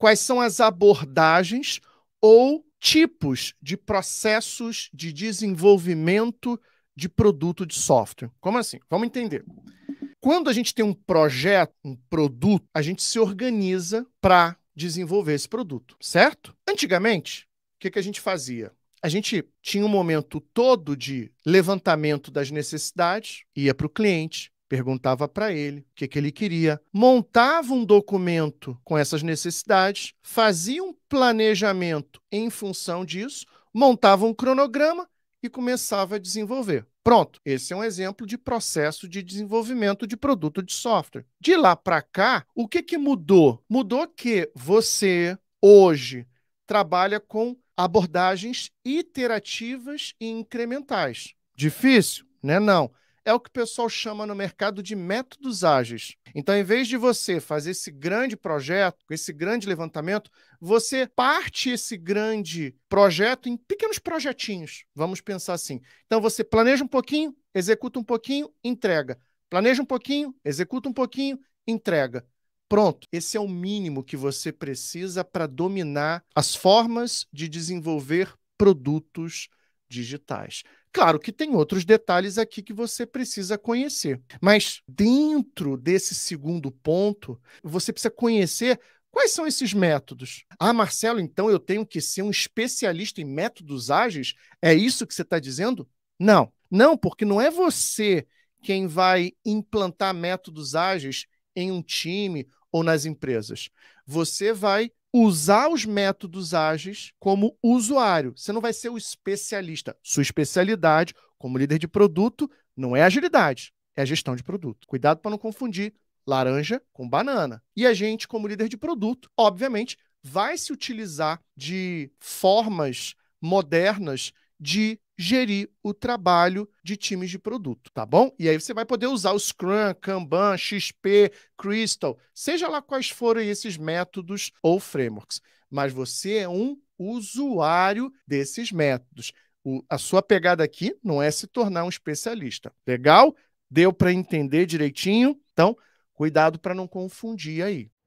quais são as abordagens ou tipos de processos de desenvolvimento de produto de software. Como assim? Vamos entender. Quando a gente tem um projeto, um produto, a gente se organiza para desenvolver esse produto, certo? Antigamente, o que, que a gente fazia? A gente tinha um momento todo de levantamento das necessidades, ia para o cliente, perguntava para ele o que, que ele queria, montava um documento com essas necessidades, fazia um planejamento em função disso, montava um cronograma e começava a desenvolver. Pronto, esse é um exemplo de processo de desenvolvimento de produto de software. De lá para cá, o que, que mudou? Mudou que você, hoje, trabalha com abordagens iterativas e incrementais. Difícil, né? Não é o que o pessoal chama no mercado de métodos ágeis. Então, em vez de você fazer esse grande projeto, esse grande levantamento, você parte esse grande projeto em pequenos projetinhos. Vamos pensar assim. Então, você planeja um pouquinho, executa um pouquinho, entrega. Planeja um pouquinho, executa um pouquinho, entrega. Pronto, esse é o mínimo que você precisa para dominar as formas de desenvolver produtos digitais. Claro que tem outros detalhes aqui que você precisa conhecer, mas dentro desse segundo ponto, você precisa conhecer Quais são esses métodos? Ah, Marcelo, então eu tenho que ser um especialista em métodos ágeis? É isso que você está dizendo? Não, não, porque não é você quem vai implantar métodos ágeis em um time ou nas empresas. Você vai usar os métodos ágeis como usuário. Você não vai ser o especialista. Sua especialidade como líder de produto não é agilidade, é a gestão de produto. Cuidado para não confundir laranja com banana. E a gente, como líder de produto, obviamente, vai se utilizar de formas modernas de gerir o trabalho de times de produto, tá bom? E aí você vai poder usar o Scrum, Kanban, XP, Crystal, seja lá quais forem esses métodos ou frameworks. Mas você é um usuário desses métodos. O, a sua pegada aqui não é se tornar um especialista. Legal? Deu para entender direitinho? Então, cuidado para não confundir aí,